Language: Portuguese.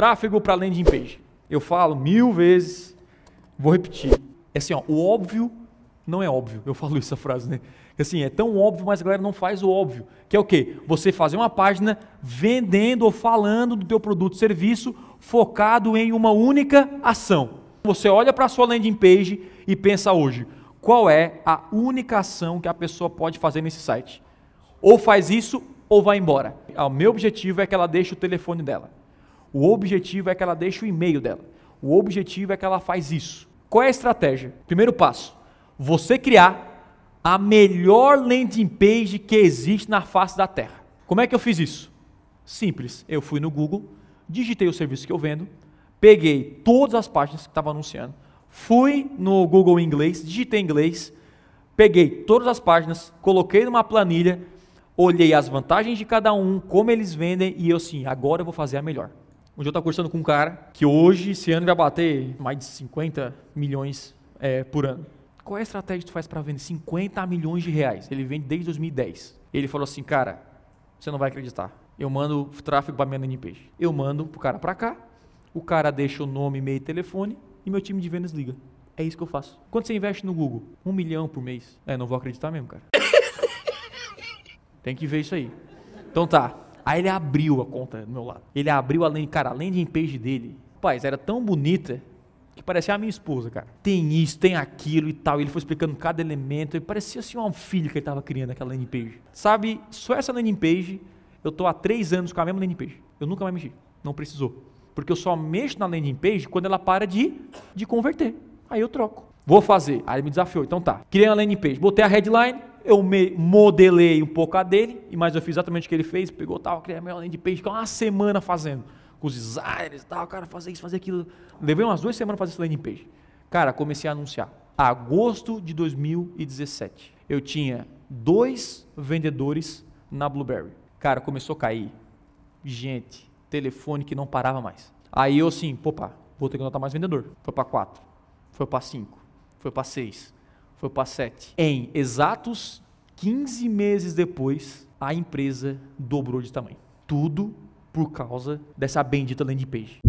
Tráfego para landing page. Eu falo mil vezes, vou repetir. É assim, ó, o óbvio não é óbvio. Eu falo essa frase, né? É assim, é tão óbvio, mas a galera não faz o óbvio. Que é o quê? Você fazer uma página vendendo ou falando do teu produto, ou serviço, focado em uma única ação. Você olha para a sua landing page e pensa hoje, qual é a única ação que a pessoa pode fazer nesse site? Ou faz isso ou vai embora. Ah, o meu objetivo é que ela deixe o telefone dela. O objetivo é que ela deixe o e-mail dela. O objetivo é que ela faz isso. Qual é a estratégia? Primeiro passo: você criar a melhor landing page que existe na face da Terra. Como é que eu fiz isso? Simples. Eu fui no Google, digitei o serviço que eu vendo, peguei todas as páginas que estava anunciando, fui no Google em inglês, digitei em inglês, peguei todas as páginas, coloquei numa planilha, olhei as vantagens de cada um, como eles vendem e eu sim, agora eu vou fazer a melhor. Onde eu estava conversando com um cara que hoje, esse ano, vai bater mais de 50 milhões é, por ano. Qual é a estratégia que tu faz para vender 50 milhões de reais? Ele vende desde 2010. Ele falou assim, cara, você não vai acreditar. Eu mando tráfego para minha NNP. Eu mando o cara para cá, o cara deixa o nome, e-mail e telefone e meu time de vendas liga. É isso que eu faço. Quanto você investe no Google? Um milhão por mês. É, não vou acreditar mesmo, cara. Tem que ver isso aí. Então tá. Aí ele abriu a conta do meu lado. Ele abriu a landing, cara, a landing page dele. Rapaz, era tão bonita que parecia a minha esposa, cara. Tem isso, tem aquilo e tal. E ele foi explicando cada elemento. E parecia assim um filho que ele estava criando aquela landing page. Sabe, só essa landing page, eu tô há três anos com a mesma landing page. Eu nunca mais mexi. Não precisou. Porque eu só mexo na landing page quando ela para de, de converter. Aí eu troco. Vou fazer. Aí ele me desafiou. Então tá. Criei uma landing page. Botei a headline eu modelei um pouco a dele, mas eu fiz exatamente o que ele fez, pegou tal, criei a minha landing page, ficou uma semana fazendo, com os designers e tal, cara, fazer isso, fazer aquilo. Levei umas duas semanas fazer esse landing page. Cara, comecei a anunciar. Agosto de 2017, eu tinha dois vendedores na Blueberry. Cara, começou a cair. Gente, telefone que não parava mais. Aí eu assim, opa, vou ter que notar mais vendedor. Foi para quatro, foi para cinco, foi para seis foi o 7. Em exatos 15 meses depois, a empresa dobrou de tamanho. Tudo por causa dessa bendita landing page.